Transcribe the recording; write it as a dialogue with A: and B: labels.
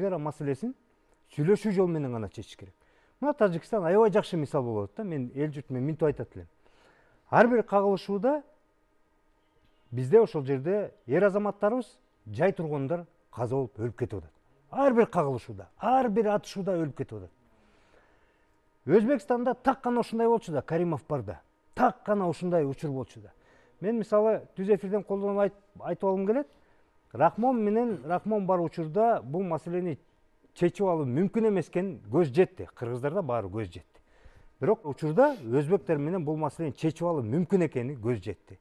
A: ара маселесин сүйлөшүү жолу менен гана чечиш керек мына тажикстан аябай жакшы мисал болуп атат да мен эл менен минтип айтат элем ар бир кагылышууда бизде ошол жерде эр азаматтарыбыз жай тургундар каза болуп өлүп кетип атат ар бир кагылышууда ар бир атышууда өлүп кетип атат өзбекстанда так гана ушундай болчу да каримов барда так гана ушундай учур болчу да мен мисалы түз эфирден колдонуп айтып алгым келет рахмон менен рахмон бар учурда бул маселени чечип алуу мүмкүн эмес экенин көз жетти кыргыздарда баары көз жетти бирок учурда өзбектер менен бул маселени чечип алуу мүмкүн экени көз жетти